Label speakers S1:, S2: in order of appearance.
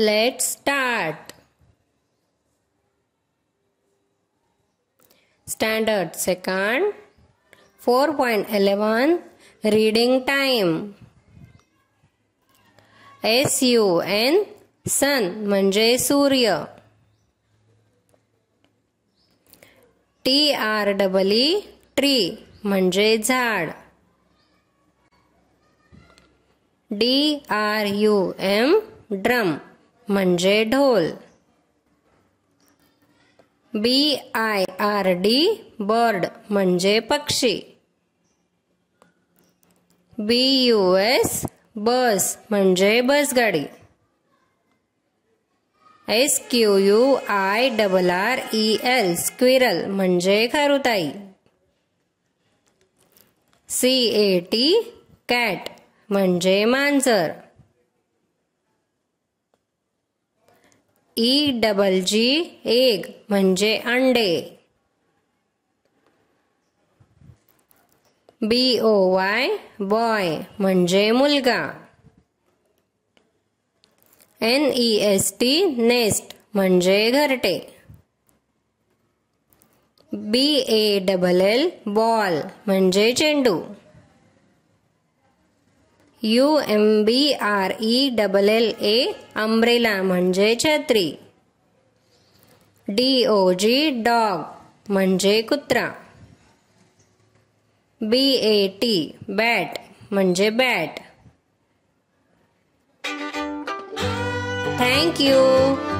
S1: Let's start. Standard second four point eleven. reading time. S U N sun म्हणजे सूर्य T R W -E, Tree, म्हणजे झाड D R U M Drum. म्हणजे ढोल B I R D bird म्हणजे पक्षी B U S bus म्हणजे बसगाडी S Q U I double R E L squirrel म्हणजे खारुताई सी ए टी कॅट म्हणजे मांजर ई डबल जी एग म्हणजे अंडे बी ओ वाय बॉय म्हणजे मुलगा N E S T nest म्हणजे घरटे B A double L ball म्हणजे चेंडू U M B R E double L A umbrella म्हणजे छत्री डी ओ जी डॉग म्हणजे कुत्रा बी ए टी बॅट म्हणजे बॅट थँक्यू